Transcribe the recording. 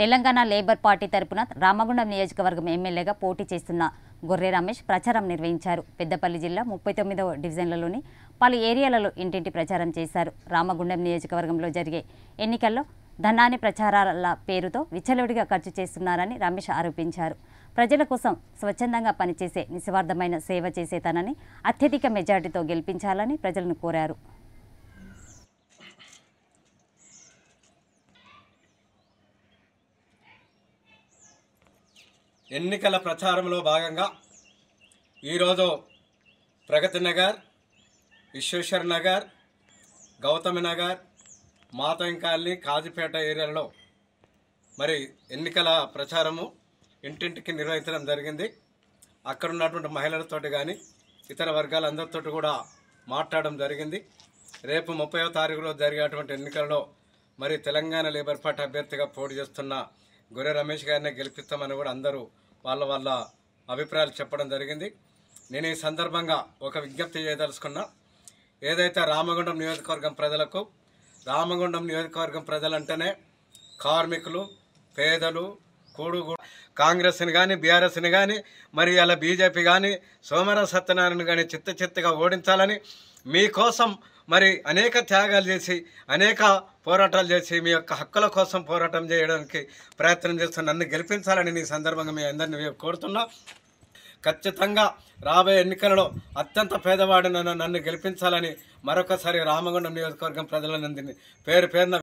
Telangana labour party తరపున రామగుండం నియోజకవర్గం ఎమ్మెల్యేగా పోటీ చేస్తున్న గొర్రె రమేష్ ప్రచారం నిర్వహించారు పెద్దపల్లి జిల్లా ముప్పై తొమ్మిదవ డివిజన్లలోని పలు ఏరియాలలో ఇంటింటి ప్రచారం చేశారు రామగుండం నియోజకవర్గంలో జరిగే ఎన్నికల్లో ధనాన్ని ప్రచారాల పేరుతో విచ్చలవిడిగా ఖర్చు చేస్తున్నారని రమేష్ ఆరోపించారు ప్రజల కోసం స్వచ్ఛందంగా పనిచేసే నిస్వార్థమైన సేవ చేసే తనని అత్యధిక మెజార్టీతో గెలిపించాలని ప్రజలను కోరారు ఎన్నికల ప్రచారంలో భాగంగా ఈరోజు ప్రగతి నగర్ విశ్వేశ్వర్ నగర్ గౌతమి నగర్ కాలనీ కాజీపేట ఏరియాలో మరి ఎన్నికల ప్రచారము ఇంటింటికి నిర్వహించడం జరిగింది అక్కడ ఉన్నటువంటి మహిళలతోటి కానీ ఇతర వర్గాలందరితో కూడా మాట్లాడడం జరిగింది రేపు ముప్పయో తారీఖులో జరిగేటువంటి ఎన్నికల్లో మరి తెలంగాణ లేబర్ పార్టీ అభ్యర్థిగా పోటీ చేస్తున్న గొర్రె రమేష్ గారినే గెలిపిస్తామని కూడా అందరూ వాళ్ళ వాళ్ళ అభిప్రాయాలు చెప్పడం జరిగింది నేను ఈ సందర్భంగా ఒక విజ్ఞప్తి చేయదలుచుకున్నా ఏదైతే రామగుండం నియోజకవర్గం ప్రజలకు రామగుండం నియోజకవర్గం ప్రజలంటేనే కార్మికులు పేదలు కూడు కాంగ్రెస్ని కానీ బీఆర్ఎస్ని కానీ మరి అలా బీజేపీ కానీ సోమరా సత్యనారాయణ కానీ చిత్త చిత్తగా ఓడించాలని మీకోసం మరి అనేక త్యాగాలు చేసి అనేక పోరాటాలు చేసి మీ యొక్క హక్కుల కోసం పోరాటం చేయడానికి ప్రయత్నం చేస్తున్న నన్ను గెలిపించాలని నీ సందర్భంగా మీ అందరినీ కోరుతున్నా ఖచ్చితంగా రాబోయే ఎన్నికలలో అత్యంత పేదవాడిన నన్ను గెలిపించాలని మరొకసారి రామగుండం నియోజకవర్గం ప్రజలందరినీ పేరు పేరున